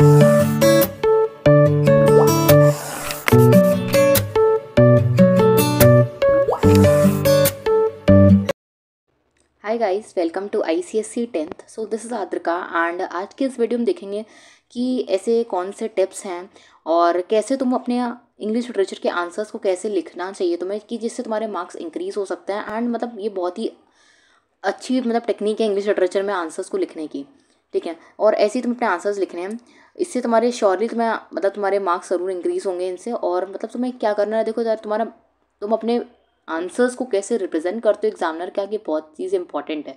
High guys welcome to ICSE tenth so this is Adrika and आज के इस video में देखेंगे कि ऐसे कौन से टिप्स हैं और कैसे तुम अपने इंग्लिश लिटरेचर के आंसर्स को कैसे लिखना चाहिए तुम्हें कि जिससे तुम्हारे मार्क्स इंक्रीज़ हो सकते हैं एंड मतलब ये बहुत ही अच्छी मतलब टेक्निक है इंग्लिश लिटरेचर में आंसर्स को लिखने की ठीक है और ऐसे ही तुम अपने आंसर्स लिखने हैं इससे तुम्हारे श्योरली तुम्हें मतलब तुम्हारे मार्क्स ज़रूर इंक्रीज़ होंगे इनसे और मतलब तुम्हें क्या करना है देखो यार तुम्हारा तुम अपने आंसर्स को कैसे रिप्रेजेंट करते हो एग्जामिनर क्या कि बहुत चीज़ इंपॉर्टेंट है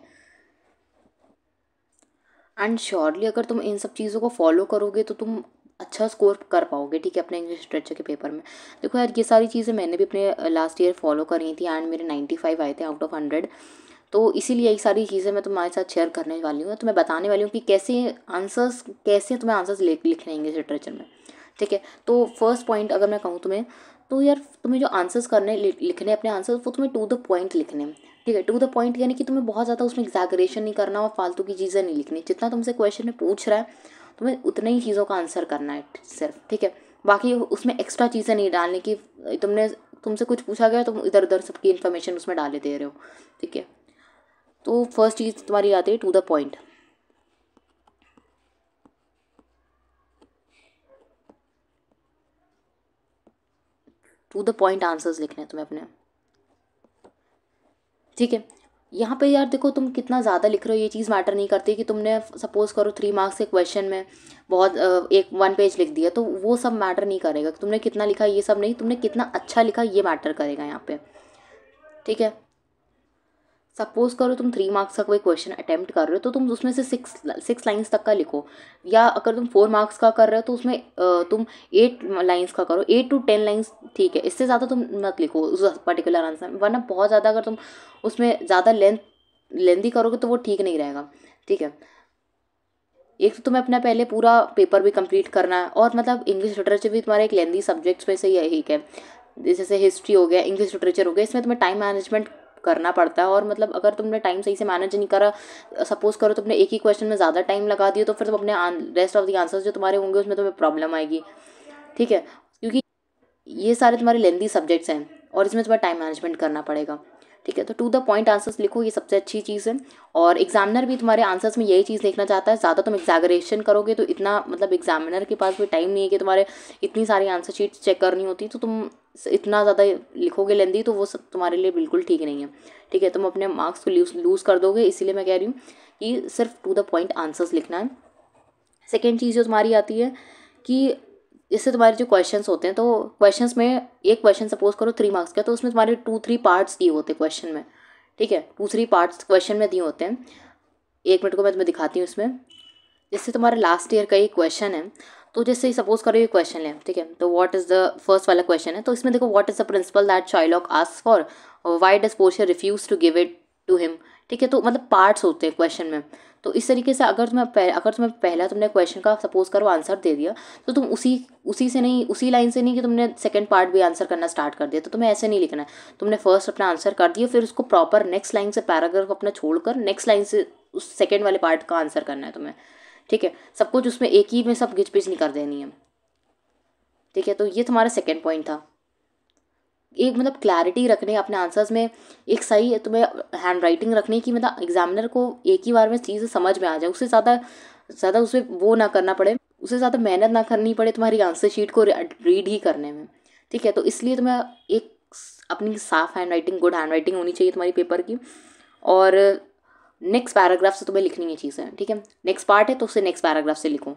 एंड श्योरली अगर तुम इन सब चीज़ों को फॉलो करोगे तो तुम अच्छा स्कोर कर पाओगे ठीक है अपने इंग्लिश लिटरेचर के पेपर में देखो यार ये सारी चीज़ें मैंने भी अपने लास्ट ईयर फॉलो करी थी एंड मेरे नाइन्टी फाइव आए थे आउट ऑफ हंड्रेड तो इसीलिए ये सारी चीज़ें मैं तुम्हारे साथ शेयर करने वाली हूँ तो मैं बताने वाली हूँ कि कैसे आंसर्स कैसे तुम्हें आंसर्स लिखने इंग्लिश लिटरेचर में ठीक है तो फर्स्ट पॉइंट अगर मैं कहूँ तुम्हें तो यार तुम्हें जो आंसर्स करने लिखने अपने आंसर्स वो तुम्हें टू द पॉइंट लिखने ठीक है टू द पॉइंट यानी कि तुम्हें बहुत ज़्यादा उसमें एग्जैगरेशन नहीं करना और फालतू की चीज़ें नहीं लिखनी जितना तुमसे क्वेश्चन में पूछ रहा है तुम्हें उतने ही चीज़ों का आंसर करना है सिर्फ ठीक है बाकी उसमें एक्स्ट्रा चीज़ें नहीं डालने की तुमने तुमसे कुछ पूछा गया तुम इधर उधर सबकी इन्फॉर्मेशन उसमें डाले दे रहे हो ठीक है तो फर्स्ट चीज़ तुम्हारी आती है to the point to the point answers लिखने तुम्हें अपने ठीक है यहाँ पे यार देखो तुम कितना ज़्यादा लिख रहे हो ये चीज़ मैटर नहीं करती कि तुमने सपोज़ करो थ्री मार्क्स के क्वेश्चन में बहुत एक वन पेज लिख दिया तो वो सब मैटर नहीं करेगा कि तुमने कितना लिखा ये सब नहीं तुमने कितना अच्छा लिखा ये मैटर करेगा यहाँ पे ठीक है सपोज़ करो तुम थ्री मार्क्स का कोई क्वेश्चन अटैम्प्ट कर रहे हो तो तुम उसमें से सिक्स सिक्स लाइन्स तक का लिखो या अगर तुम फोर मार्क्स का कर रहे हो तो उसमें तुम एट लाइन्स का करो एट टू टेन लाइन्स ठीक है इससे ज़्यादा तुम मत लिखो उस पर्टिकुलर आंसर में वरना बहुत ज़्यादा अगर तुम उसमें ज़्यादा लेंथ लेंदी करोगे तो वो ठीक नहीं रहेगा ठीक है एक तो तुम्हें अपना पहले पूरा पेपर भी कंप्लीट करना है और मतलब इंग्लिश लिटरेचर भी तुम्हारे एक लेंदी सब्जेक्ट्स में से ही है जैसे हिस्ट्री हो गया इंग्लिश लिटरेचर हो गया इसमें तुम्हें टाइम मैनेजमेंट करना पड़ता है और मतलब अगर तुमने टाइम सही से मैनेज नहीं करा सपोज़ करो तुमने एक ही क्वेश्चन में ज़्यादा टाइम लगा दिया तो फिर तुम अपने रेस्ट ऑफ द आंसर्स जो तुम्हारे होंगे उसमें तुम्हें प्रॉब्लम आएगी ठीक है क्योंकि ये सारे तुम्हारे लेंदी सब्जेक्ट्स हैं और इसमें तुम्हें टाइम मैनेजमेंट करना पड़ेगा ठीक है तो टू द पॉइंट आंसर्स लिखो ये सबसे अच्छी चीज़ है और एग्जामिनर भी तुम्हारे आंसर्स में यही चीज़ देखना चाहता है ज़्यादा तुम एग्जागरेशन करोगे तो इतना मतलब एग्जामिनर के पास भी टाइम नहीं है कि तुम्हारे इतनी सारी आंसर शीट चेक करनी होती तो तुम इतना ज़्यादा लिखोगे लेंदी तो वो सब तुम्हारे लिए बिल्कुल ठीक नहीं है ठीक है तुम अपने मार्क्स को लूज कर दोगे इसीलिए मैं कह रही हूँ कि सिर्फ टू द पॉइंट आंसर्स लिखना है सेकेंड चीज़ जो तुम्हारी आती है कि इससे तुम्हारे जो क्वेश्चंस होते हैं तो क्वेश्चंस में एक क्वेश्चन सपोज करो थ्री मार्क्स का तो उसमें तुम्हारे टू थ्री पार्ट्स दिए होते हैं क्वेश्चन में ठीक है टू थ्री पार्ट्स क्वेश्चन में दिए होते हैं एक मिनट को मैं तुम्हें दिखाती हूँ इसमें जिससे तुम्हारे लास्ट ईयर का एक क्वेश्चन है तो जैसे सपोज करो ये क्वेश्चन है ठीक है तो व्हाट इज़ द फर्स्ट वाला क्वेश्चन है तो इसमें देखो what is the principle that Shylock ask for why does Portia refuse to give it to him ठीक है तो मतलब पार्ट्स होते हैं क्वेश्चन में तो इस तरीके से अगर तुम्हें अगर तुम्हें पहला तुमने क्वेश्चन का सपोज करो आंसर दे दिया तो तुम उसी उसी से नहीं उसी लाइन से नहीं कि तुमने सेकंड पार्ट भी आंसर करना स्टार्ट कर दिया तो तुम्हें ऐसे नहीं लिखना है तुमने फर्स्ट अपना आंसर कर दिया फिर उसको प्रॉपर नेक्स्ट लाइन से पैराग्राफ अपना छोड़कर नेक्स्ट लाइन से उस सेकेंड वाले पार्ट का आंसर करना है तुम्हें ठीक है सब कुछ उसमें एक ही में सब घिच पिच नहीं कर देनी है ठीक है तो ये तुम्हारा सेकेंड पॉइंट था एक मतलब क्लैरिटी रखने अपने आंसर्स में एक सही तुम्हें हैंड राइटिंग रखनी कि मतलब एग्जामिनर को एक ही बार में चीज़ समझ में आ जाए उससे ज़्यादा ज़्यादा उसे वो ना करना पड़े उसे ज़्यादा मेहनत ना करनी पड़े तुम्हारी आंसर शीट को रीड ही करने में ठीक है तो इसलिए तुम्हें एक अपनी साफ़ handwriting good handwriting होनी चाहिए तुम्हारी पेपर की और नेक्स्ट पैराग्राफ से तुम्हें लिखनी है चीज़ें ठीक है नेक्स्ट पार्ट है तो उसे नेक्स्ट पैराग्राफ से लिखो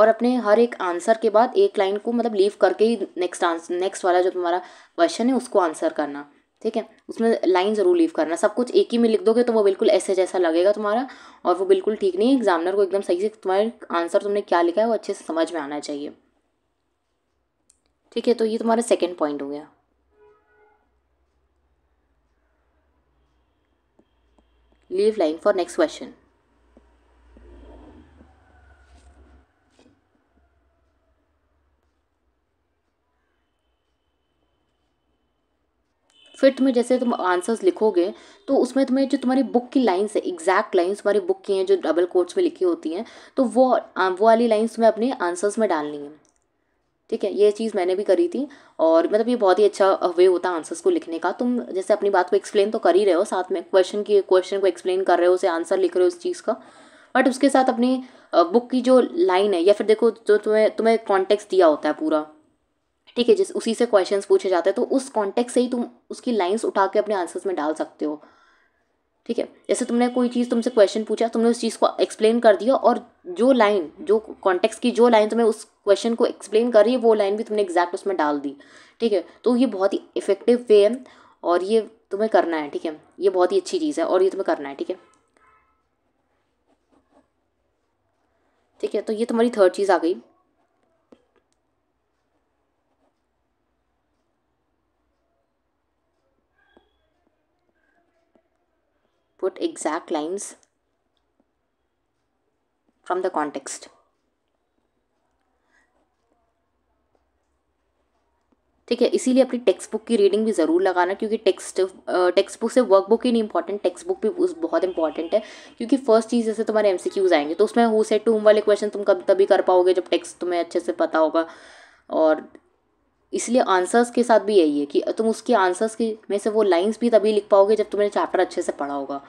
और अपने हर एक आंसर के बाद एक लाइन को मतलब लीव करके ही नेक्स्ट आंसर नेक्स्ट वाला जो तुम्हारा क्वेश्चन है उसको आंसर करना ठीक है उसमें लाइन ज़रूर लीव करना सब कुछ एक ही में लिख दोगे तो वो बिल्कुल ऐसे जैसा लगेगा तुम्हारा और वो बिल्कुल ठीक नहीं है एग्जामिनर को एकदम सही से तुम्हारे आंसर तुमने क्या लिखा है वो अच्छे से समझ में आना चाहिए ठीक है तो ये तुम्हारा सेकेंड पॉइंट हो गया Leave line for next question. फिर में जैसे तुम आंसर्स लिखोगे तो उसमें तुम्हें जो तुम्हारी बुक की लाइन्स है एग्जैक्ट लाइन्स तुम्हारी बुक की हैं जो डबल कोट्स में लिखी होती हैं तो वो वो वाली लाइन्स तुम्हें अपने आंसर्स में डालनी है ठीक है ये चीज़ मैंने भी करी थी और मतलब ये बहुत ही अच्छा वे होता है आंसर्स को लिखने का तुम जैसे अपनी बात को एक्सप्लेन तो कर ही रहे हो साथ में क्वेश्चन की क्वेश्चन को एक्सप्लेन कर रहे हो उसे आंसर लिख रहे हो उस चीज़ का बट उसके साथ अपनी बुक की जो लाइन है या फिर देखो जो तुम्हें तुम्हें कॉन्टेक्स्ट दिया होता है पूरा ठीक है जिस उसी से क्वेश्चंस पूछे जाते हैं तो उस कॉन्टेक्स्ट से ही तुम उसकी लाइंस उठा के अपने आंसर्स में डाल सकते हो ठीक है जैसे तुमने कोई चीज़ तुमसे क्वेश्चन पूछा तुमने उस चीज़ को एक्सप्लेन कर दिया और जो लाइन जो कॉन्टेक्स्ट की जो लाइन तुम्हें उस क्वेश्चन को एक्सप्लेन कर रही है वो लाइन भी तुमने एग्जैक्ट उसमें डाल दी ठीक है तो ये बहुत ही इफेक्टिव वे है और ये तुम्हें करना है ठीक है ये बहुत ही अच्छी चीज़ है और ये तुम्हें करना है ठीक है ठीक है तो ये तुम्हारी थर्ड चीज़ आ गई put exact lines from the context. ठीक है इसीलिए अपनी टेक्स्ट बुक की रीडिंग भी ज़रूर लगाना क्योंकि टेक्स्ट टेक्स्ट बुक से वर्क बुक ही नहीं इंपॉर्टेंट टेक्स्ट बुक भी उस बहुत इंपॉर्टेंट है क्योंकि फर्स्ट चीज़ जैसे तुम्हारे एमसीक्यूज आएंगे तो उसमें हु सेट टू होम वाले क्वेश्चन तुम कब तभी कर पाओगे जब टेक्स्ट तुम्हें अच्छे से पता होगा और इसलिए आंसर्स के साथ भी यही है कि तुम उसके आंसर्स के में से वो लाइन्स भी तभी लिख पाओगे जब तुमने चैप्टर अच्छे से पढ़ा होगा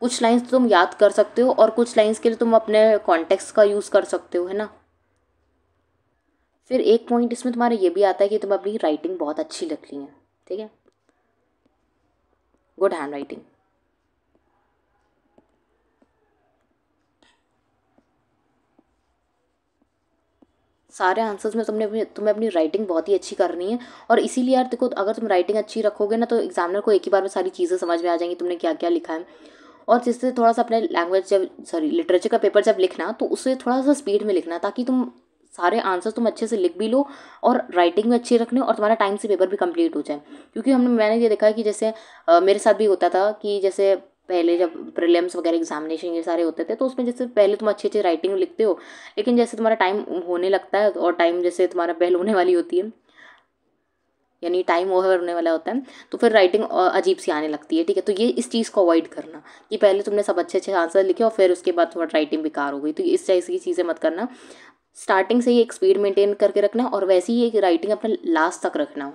कुछ लाइन्स तो तुम याद कर सकते हो और कुछ लाइन्स के लिए तुम अपने कॉन्टेक्स का यूज़ कर सकते हो है ना फिर एक पॉइंट इसमें तुम्हारा ये भी आता है कि तुम अपनी राइटिंग बहुत अच्छी लिख रही है ठीक है गुड हैंड राइटिंग सारे आंसर्स में तुमने तुम्हें अपनी राइटिंग बहुत ही अच्छी करनी है और इसीलिए यार देखो अगर तुम राइटिंग अच्छी रखोगे ना तो एग्जामिनर को एक ही बार में सारी चीज़ें समझ में आ जाएंगी तुमने क्या क्या लिखा है और जिससे थोड़ा सा अपने लैंग्वेज जब सॉरी लिटरेचर का पेपर जब लिखना तो उससे थोड़ा सा स्पीड में लिखना ताकि तुम सारे आंसर तुम अच्छे से लिख भी लो और राइटिंग भी अच्छी रखने और तुम्हारा टाइम से पेपर भी कंप्लीट हो जाए क्योंकि हमने मैंने ये देखा है कि जैसे आ, मेरे साथ भी होता था कि जैसे पहले जब प्रिलियम्स वगैरह एग्जामिनेशन ये सारे होते थे तो उसमें जैसे पहले तुम अच्छी अच्छी राइटिंग लिखते हो लेकिन जैसे तुम्हारा टाइम होने लगता है और टाइम जैसे तुम्हारा पहल होने वाली होती है यानी टाइम ओवर होने वाला होता है तो फिर राइटिंग अजीब सी आने लगती है ठीक है तो ये इस चीज़ को अवॉइड करना कि पहले तुमने सब अच्छे अच्छे आंसर लिखे और फिर उसके बाद थोड़ा राइटिंग बेकार हो गई तो इस टाइप की चीज़ें मत करना स्टार्टिंग से ही एक स्पीड मेंटेन करके रखना और वैसे ही एक राइटिंग अपना लास्ट तक रखना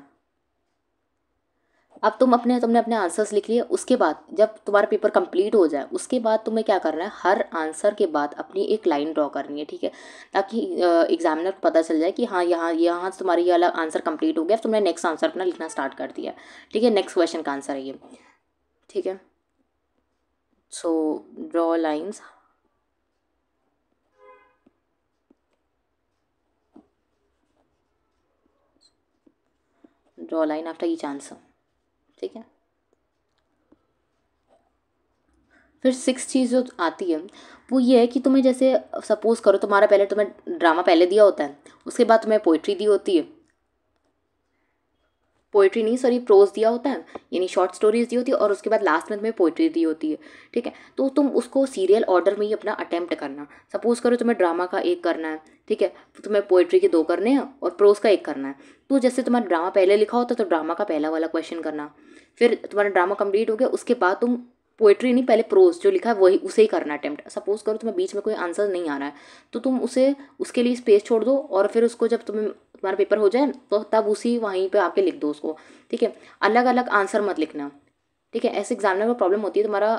अब तुम अपने तुमने अपने आंसर्स लिख लिए उसके बाद जब तुम्हारा पेपर कंप्लीट हो जाए उसके बाद तुम्हें क्या करना है हर आंसर के बाद अपनी एक लाइन ड्रॉ करनी है ठीक है ताकि एग्जामिनर को पता चल जाए कि हाँ यहाँ यहाँ तुम्हारी ये अलग आंसर कंप्लीट हो गया तुमने नेक्स्ट आंसर अपना लिखना स्टार्ट कर दिया ठीक है नेक्स्ट क्वेश्चन का आंसर है ये ठीक है so draw lines draw line after each answer ठीक है फिर सिक्स चीज़ जो आती है वो ये है कि तुम्हें जैसे सपोज़ करो तुम्हारा पहले तुम्हें ड्रामा पहले दिया होता है उसके बाद तुम्हें पोइट्री दी होती है पोइट्री नहीं सॉरी प्रोज दिया होता है यानी शॉर्ट स्टोरीज दी होती है और उसके बाद लास्ट में तुम्हें पोइट्री दी होती है ठीक है तो तुम उसको सीरियल ऑर्डर में ही अपना अटैम्प्ट करना सपोज करो तुम्हें ड्रामा का एक करना है ठीक है तो तुम्हें पोइट्री के दो करने हैं और प्रोज का एक करना है तो जैसे तुम्हारा ड्रामा पहले लिखा होता तो ड्रामा का पहला वाला क्वेश्चन करना फिर तुम्हारा ड्रामा कंप्लीट हो गया उसके बाद तुम पोइट्री नहीं पहले प्रोज जो लिखा है वही उसे ही करना अटैम्प्ट सपोज करो तुम्हें बीच में कोई आंसर नहीं आ रहा है तो तुम उसे उसके लिए स्पेस छोड़ दो और फिर उसको जब तुम्हें तुम्हारा पेपर हो जाए तो तब उसी वहीं पे आके लिख दो उसको ठीक है अलग अलग आंसर मत लिखना ठीक है ऐसे एग्जामिनर में प्रॉब्लम होती है तुम्हारा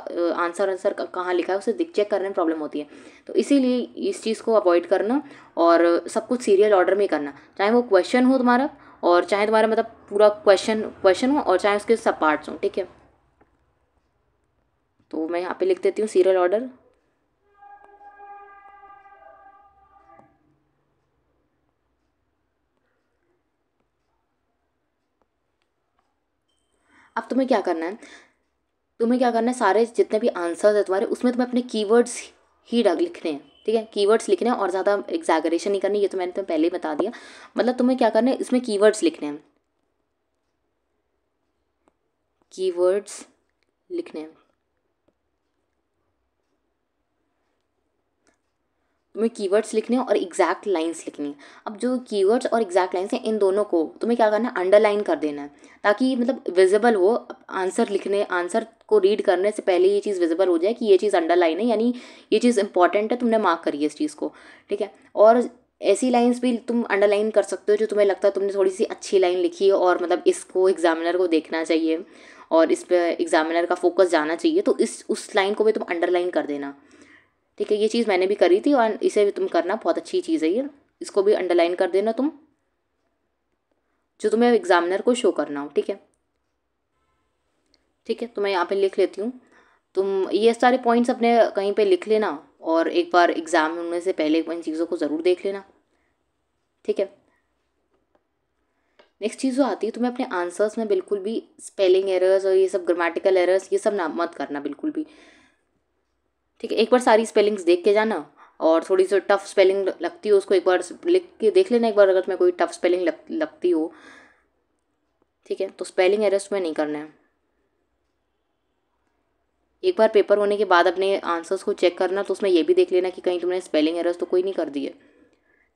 आंसर आंसर कहाँ लिखा है उसे दिख चेक करने में प्रॉब्लम होती है तो इसीलिए इस चीज़ को अवॉइड करना और सब कुछ सीरियल ऑर्डर में करना चाहे वो क्वेश्चन हो तुम्हारा और चाहे तुम्हारा मतलब पूरा क्वेश्चन क्वेश्चन हो और चाहे उसके सब पार्ट्स हों ठीक है तो मैं यहाँ पे लिख देती हूँ सीरियल ऑर्डर अब तुम्हें क्या करना है तुम्हें क्या करना है सारे जितने भी आंसर्स है तुम्हारे उसमें तुम्हें अपने कीवर्ड्स ही डग लिखने हैं ठीक है कीवर्ड्स लिखने हैं और ज़्यादा एग्जैगरेशन नहीं करनी ये तो मैंने तुम्हें पहले ही बता दिया मतलब तुम्हें क्या करना है इसमें कीवर्ड्स लिखने हैं कीवर्ड्स लिखने हैं तुम्हें कीवर्ड्स लिखने हैं और एग्जैक्ट लाइन्स लिखनी है अब जो कीवर्ड्स और एग्जैक्ट लाइन्स हैं इन दोनों को तुम्हें क्या करना है अंडरलाइन कर देना है ताकि मतलब विजिबल हो आंसर लिखने आंसर को रीड करने से पहले ये चीज़ विजिबल हो जाए कि ये चीज़ अंडरलाइन है यानी ये चीज़ इंपॉर्टेंट है तुमने मार्क करी है इस चीज़ को ठीक है और ऐसी लाइंस भी तुम अंडरलाइन कर सकते हो जो तुम्हें लगता है तुमने थोड़ी सी अच्छी लाइन लिखी है और मतलब इसको एग्जामिनर को देखना चाहिए और इस पर एग्जामिनर का फोकस जाना चाहिए तो इस उस लाइन को भी तुम अंडरलाइन कर देना ठीक है ये चीज़ मैंने भी करी थी और इसे भी तुम करना बहुत अच्छी चीज़ है ये इसको भी अंडरलाइन कर देना तुम जो तुम्हें एग्ज़ामिनर को शो करना हो ठीक है ठीक है तो मैं यहाँ पे लिख लेती हूँ तुम ये सारे पॉइंट्स अपने कहीं पे लिख लेना और एक बार एग्ज़ाम में से पहले इन चीज़ों को ज़रूर देख लेना ठीक है नेक्स्ट चीज़ जो आती है तुम्हें अपने आंसर्स में बिल्कुल भी स्पेलिंग एरर्स और ये सब ग्रामेटिकल एरर्स ये सब ना मत करना बिल्कुल भी ठीक है एक बार सारी स्पेलिंग्स देख के जाना और थोड़ी सी टफ स्पेलिंग लगती हो उसको एक बार लिख के देख लेना एक बार अगर तुम्हें कोई टफ स्पेलिंग लग, लगती हो ठीक है तो स्पेलिंग एरर्स में नहीं करना है एक बार पेपर होने के बाद अपने आंसर्स को चेक करना तो उसमें यह भी देख लेना कि कहीं तुमने स्पेलिंग एरर्स तो कोई नहीं कर दी है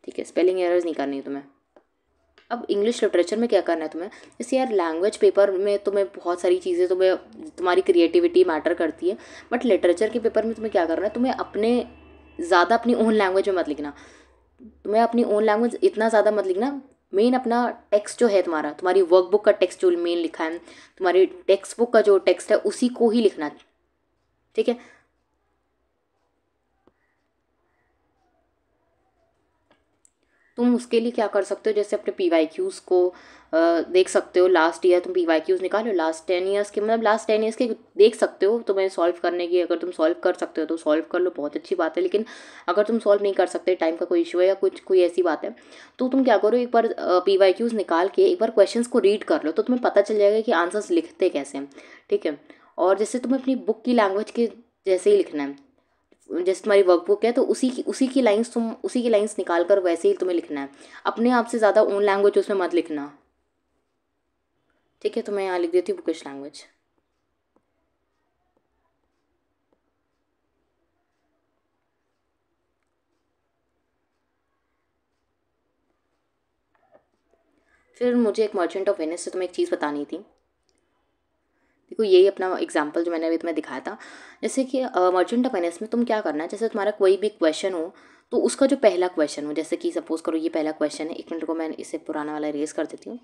ठीक है स्पेलिंग एरर्स नहीं करनी तुम्हें अब इंग्लिश लिटरेचर में क्या करना है तुम्हें जैसे यार लैंग्वेज पेपर में तुम्हें बहुत सारी चीज़ें तुम्हें तुम्हारी क्रिएटिविटी मैटर करती है बट लिटरेचर के पेपर में तुम्हें क्या करना है तुम्हें अपने ज़्यादा अपनी ओन लैंग्वेज में मत लिखना तुम्हें अपनी ओन लैंग्वेज इतना ज़्यादा मत लिखना मेन अपना टेक्स्ट जो है तुम्हारा तुम्हारी वर्कबुक का टेक्स्ट जो मेन लिखा है तुम्हारी टेक्स्ट बुक का जो टेक्स्ट है उसी को ही लिखना ठीक है तुम उसके लिए क्या कर सकते हो जैसे अपने पी वाई क्यूज़ को देख सकते हो लास्ट ईयर तुम पी वाई क्यूज़ निकालो लास्ट टेन ईयर्स के मतलब लास्ट टेन ईयर्स के देख सकते हो तुम्हें सॉल्व करने की अगर तुम सॉल्व कर सकते हो तो सॉल्व कर लो बहुत अच्छी बात है लेकिन अगर तुम सॉल्व नहीं कर सकते टाइम का कोई इशू है या कुछ कोई ऐसी बात है तो तुम क्या करो एक बार पी वाई क्यूज़ निकाल के एक बार क्वेश्चन को रीड कर लो तो तुम्हें पता चल जाएगा कि आंसर्स लिखते कैसे हैं ठीक है और जैसे तुम्हें अपनी बुक की लैंग्वेज के जैसे ही लिखना है जैसे तुम्हारी वर्कबुक है तो उसी की उसी की लाइंस तुम उसी की लाइंस निकाल कर वैसे ही तुम्हें लिखना है अपने आप से ज़्यादा ओन लैंग्वेज उसमें मत लिखना ठीक है तो मैं यहाँ लिख देती हूँ बुकिश लैंग्वेज फिर मुझे एक मर्चेंट ऑफ वेनिस से तुम्हें एक चीज़ बतानी थी देखो यही अपना एग्जाम्पल जो मैंने अभी तुम्हें दिखाया था जैसे कि मर्चेंट अपेनेस में तुम क्या करना है जैसे तुम्हारा कोई भी क्वेश्चन हो तो उसका जो पहला क्वेश्चन हो जैसे कि सपोज़ करो ये पहला क्वेश्चन है एक मिनट को मैं इसे पुराना वाला रेस कर देती हूँ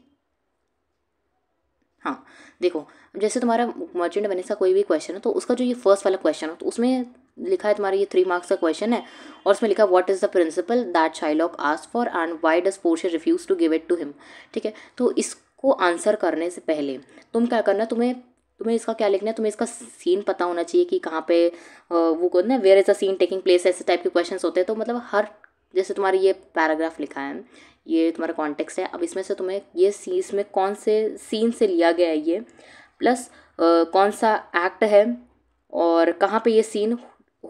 हाँ देखो जैसे तुम्हारा मर्चेंट अपेनेस का कोई भी क्वेश्चन हो तो उसका जो ये फर्स्ट वाला क्वेश्चन हो तो उसमें लिखा है तुम्हारा ये थ्री मार्क्स का क्वेश्चन है और उसमें लिखा what is the principle that Shylock ask for and why does Portia refuse to give it to him ठीक है तो इसको आंसर करने से पहले तुम क्या करना तुम्हें तुम्हें इसका क्या लिखना है तुम्हें इसका सीन पता होना चाहिए कि कहाँ पे वो कहते हैं where is a scene taking place ऐसे टाइप के क्वेश्चंस होते हैं तो मतलब हर जैसे तुम्हारी ये पैराग्राफ लिखा है ये तुम्हारा कॉन्टेक्स्ट है अब इसमें से तुम्हें ये सी इसमें कौन से सीन से लिया गया है ये प्लस कौन सा एक्ट है और कहाँ पर ये सीन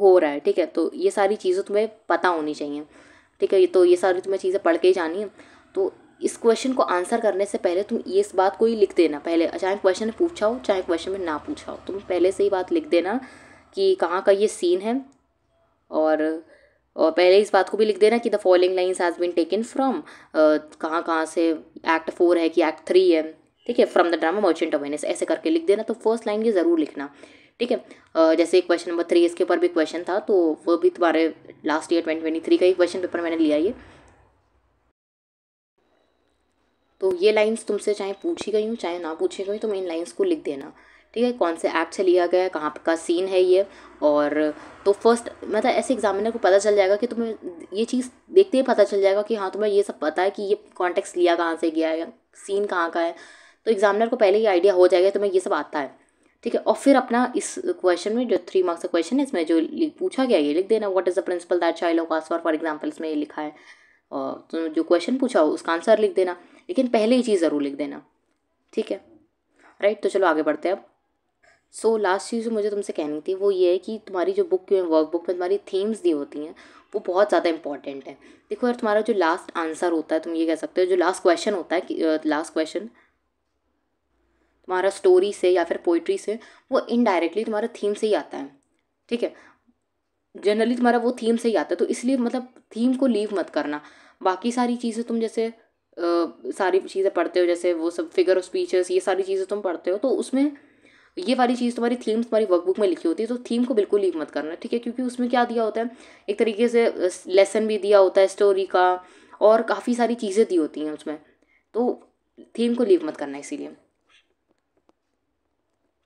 हो रहा है ठीक है तो ये सारी चीज़ें तुम्हें पता होनी चाहिए ठीक है ये तो ये सारी तुम्हें चीज़ें पढ़ के ही जानी है तो इस क्वेश्चन को आंसर करने से पहले तुम ये इस बात को ही लिख देना पहले चाहे क्वेश्चन पूछा हो चाहे क्वेश्चन में ना पूछा हो तुम पहले से ही बात लिख देना कि कहाँ का ये सीन है और और पहले इस बात को भी लिख देना कि the following lines has been taken from कहाँ कहाँ से एक्ट फोर है कि एक्ट थ्री है ठीक है from the drama Merchant of Venice ऐसे करके लिख देना तो फर्स्ट लाइन ये ज़रूर लिखना ठीक है जैसे क्वेश्चन नंबर थ्री इसके ऊपर भी क्वेश्चन था तो वो भी तुम्हारे last year twenty twenty three का ही क्वेश्चन पेपर मैंने लिया ये तो ये लाइन्स तुमसे चाहे पूछी गई हूँ चाहे ना पूछी गई तुम इन लाइन्स को लिख देना ठीक है कौन से ऐप से लिया गया है कहाँ का सीन है ये और तो फर्स्ट मतलब ऐसे एग्जामिनर को पता चल जाएगा कि तुम्हें ये चीज़ देखते ही पता चल जाएगा कि हाँ तुम्हें ये सब पता है कि ये कॉन्टेक्स्ट लिया कहाँ से गया है सीन कहाँ का है तो एग्जामिनर को पहले ही आइडिया हो जाएगा तुम्हें ये सब आता है ठीक है और फिर अपना इस क्वेश्चन में जो थ्री मार्क्स का क्वेश्चन है इसमें जो पूछा गया ये लिख देना what is the principle that child of ask for for example इसमें ये लिखा है और तो जो क्वेश्चन पूछा हो उसका आंसर लिख देना लेकिन पहले ही चीज़ ज़रूर लिख देना ठीक है राइट तो चलो आगे बढ़ते हैं अब सो लास्ट चीज़ जो मुझे तुमसे कहनी थी वो ये है कि तुम्हारी जो बुक वर्क बुक में तुम्हारी थीम्स दी होती हैं वो बहुत ज़्यादा इंपॉर्टेंट है देखो यार तुम्हारा जो लास्ट आंसर होता है तुम ये कह सकते हो जो लास्ट क्वेश्चन होता है कि लास्ट क्वेश्चन तुम्हारा स्टोरी से या फिर पोइट्री से वो इनडायरेक्टली तुम्हारा थीम से ही आता है ठीक है जनरली तुम्हारा वो थीम से ही आता है तो इसलिए मतलब थीम को लीव मत करना बाकी सारी चीज़ें तुम जैसे सारी चीज़ें पढ़ते हो जैसे वो सब फिगर ऑफ स्पीचेस ये सारी चीज़ें तुम पढ़ते हो तो उसमें ये वाली चीज़ तुम्हारी थीम्स तुम्हारी वर्कबुक में लिखी होती है तो थीम को बिल्कुल लीव मत करना ठीक है क्योंकि उसमें क्या दिया होता है एक तरीके से लेसन भी दिया होता है स्टोरी का और काफ़ी सारी चीज़ें दी होती हैं उसमें तो थीम को लीव मत करना इसीलिए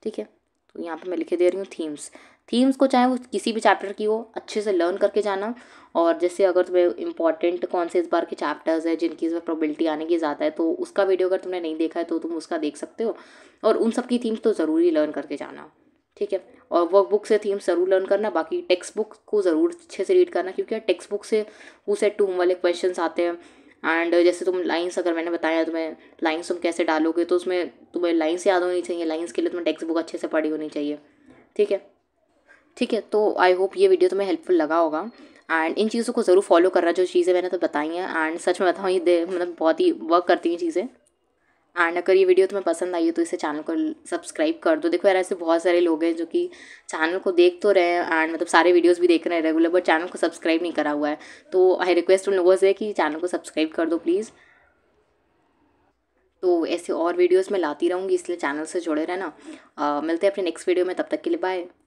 ठीक है तो यहाँ पे मैं लिखे दे रही हूँ थीम्स थीम्स को चाहे वो किसी भी चैप्टर की हो अच्छे से लर्न करके जाना और जैसे अगर तुम्हें इंपॉर्टेंट कौन से इस बार के चैप्टर्स हैं जिनकी इस बार प्रोबेबिलिटी आने की ज़्यादा है तो उसका वीडियो अगर तुमने नहीं देखा है तो तुम उसका देख सकते हो और उन सब की थीम्स तो ज़रूरी लर्न करके जाना ठीक है और वर्क बुक से थीम्स ज़रूर लर्न करना बाकी टेक्स्ट बुक को ज़रूर अच्छे से रीड करना क्योंकि टेक्स्ट बुक से वो सेट टू वाले क्वेश्चन आते हैं एंड जैसे तुम लाइंस अगर मैंने बताया तुम्हें लाइंस तुम कैसे डालोगे तो उसमें तुम्हें लाइंस याद होनी चाहिए लाइंस के लिए तुम्हें टेक्स्ट बुक अच्छे से पढ़ी होनी चाहिए ठीक है ठीक है तो आई होप ये वीडियो तुम्हें हेल्पफुल लगा होगा एंड इन चीज़ों को ज़रूर फॉलो करना जो चीज़ें मैंने तो बताई हैं एंड सच में बताऊँ ये मतलब बहुत ही वर्क करती हैं चीज़ें एंड अगर ये वीडियो तुम्हें पसंद आई हो तो इसे चैनल को सब्सक्राइब कर दो देखो यार ऐसे बहुत सारे लोग हैं जो कि चैनल को देख तो रहे हैं एंड मतलब सारे वीडियोस भी देख रहे हैं रेगुलर बट चैनल को सब्सक्राइब नहीं करा हुआ है तो आई रिक्वेस्ट उन लोगों से कि चैनल को सब्सक्राइब कर दो प्लीज़ तो ऐसे और वीडियोज़ मैं लाती रहूँगी इसलिए चैनल से जुड़े रहना मिलते हैं अपने नेक्स्ट वीडियो में तब तक के लिए बाय